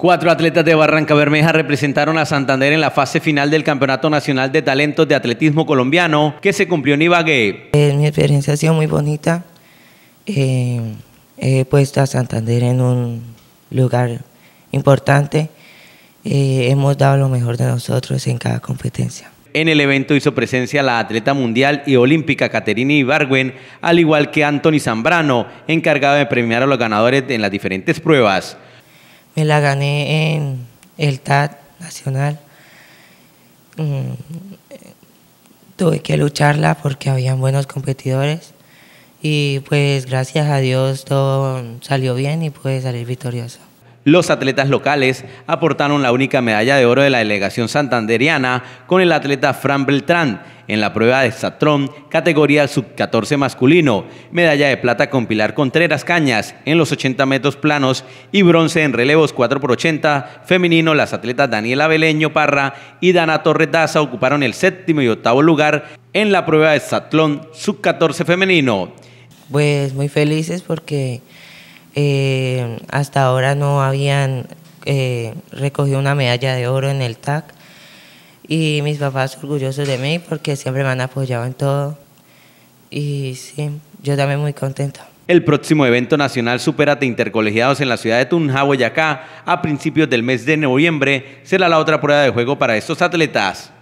Cuatro atletas de Barranca Bermeja representaron a Santander en la fase final del Campeonato Nacional de Talentos de Atletismo Colombiano que se cumplió en Ibagué. Eh, mi experiencia ha sido muy bonita. Eh, he puesto a Santander en un lugar importante. Eh, hemos dado lo mejor de nosotros en cada competencia. En el evento hizo presencia la atleta mundial y olímpica Caterina Ibargüen, al igual que Anthony Zambrano, encargado de premiar a los ganadores en las diferentes pruebas la gané en el TAT nacional. Mm, tuve que lucharla porque habían buenos competidores y pues gracias a Dios todo salió bien y pude salir victorioso. Los atletas locales aportaron la única medalla de oro de la delegación santanderiana con el atleta Fran Beltrán en la prueba de Satrón, categoría sub-14 masculino, medalla de plata con Pilar Contreras Cañas en los 80 metros planos y bronce en relevos 4x80 femenino. Las atletas Daniela Beleño Parra y Dana Torretaza ocuparon el séptimo y octavo lugar en la prueba de Satrón, sub-14 femenino. Pues muy felices porque eh, hasta ahora no habían eh, recogido una medalla de oro en el TAC y mis papás orgullosos de mí porque siempre me han apoyado en todo y sí, yo también muy contento. El próximo evento nacional Superate Intercolegiados en la ciudad de Tunja, Boyacá, a principios del mes de noviembre, será la otra prueba de juego para estos atletas.